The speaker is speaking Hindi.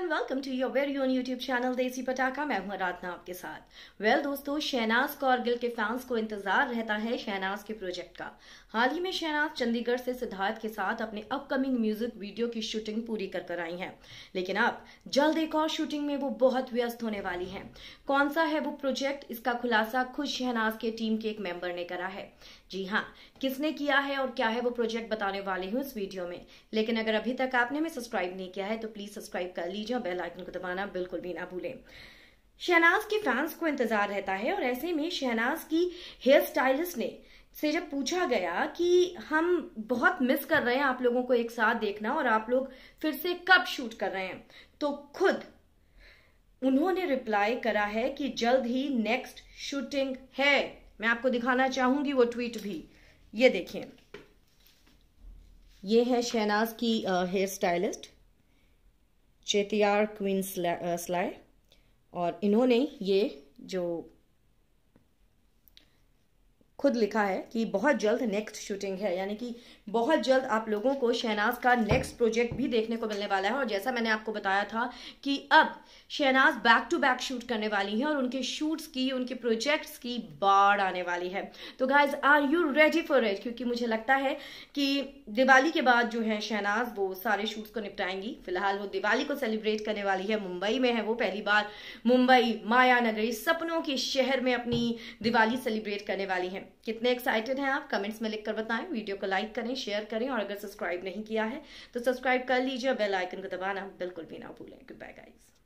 everyone welcome to your very own YouTube channel Desi Patakha मैं हूं आराधना आपके साथ वेल well, दोस्तों शहनाज कौरगिल के फैंस को इंतजार रहता है शहनाज के प्रोजेक्ट का हाल ही में शहनाज चंडीगढ़ से सिद्धार्थ के साथ अपने अपकमिंग म्यूजिक वीडियो की शूटिंग पूरी कर कर आई हैं लेकिन अब जल्द एक और शूटिंग में वो बहुत व्यस्त होने वाली है कौन सा है वो प्रोजेक्ट इसका खुलासा खुद शहनाज के टीम के एक मेंबर ने करा है जी हाँ किसने किया है और क्या है वो प्रोजेक्ट बताने वाली हूँ इस वीडियो में लेकिन अगर अभी तक आपने सब्सक्राइब नहीं किया है तो प्लीज सब्सक्राइब कर लीजिए कीजिए और बेल आइकन को दबाना बिल्कुल भी ना भूलें शहनाज के फैंस को इंतजार रहता है और ऐसे में शहनाज की हेयर स्टाइलिस्ट ने से जब पूछा गया कि हम बहुत मिस कर रहे हैं आप लोगों को एक साथ देखना और आप लोग फिर से कब शूट कर रहे हैं तो खुद उन्होंने रिप्लाई करा है कि जल्द ही नेक्स्ट शूटिंग है मैं आपको दिखाना चाहूंगी वो ट्वीट भी ये देखें ये है शहनाज की हेयर स्टाइलिस्ट चेतियार क्वीन स्लाय और इन्होंने ये जो खुद लिखा है कि बहुत जल्द नेक्स्ट शूटिंग है यानी कि बहुत जल्द आप लोगों को शहनाज का नेक्स्ट प्रोजेक्ट भी देखने को मिलने वाला है और जैसा मैंने आपको बताया था कि अब Shehnaaz back to back shoot करने वाली हैं और उनके शूट्स की उनके प्रोजेक्ट्स की बाढ़ आने वाली है तो guys are you ready for it क्योंकि मुझे लगता है कि दिवाली के बाद जो है शहनाज वो सारे शूट्स को निपटाएंगी फिलहाल वो दिवाली को सेलिब्रेट करने वाली है मुंबई में है वो पहली बार मुंबई माया नगरी सपनों के शहर में अपनी दिवाली सेलिब्रेट करने वाली है कितने एक्साइटेड हैं आप कमेंट्स में लिखकर बताएं वीडियो को लाइक करें शेयर करें और अगर सब्सक्राइब नहीं किया है तो सब्सक्राइब कर लीजिए बेल आइकन को दबाना बिल्कुल भी ना भूलें गुड बाय गाइज़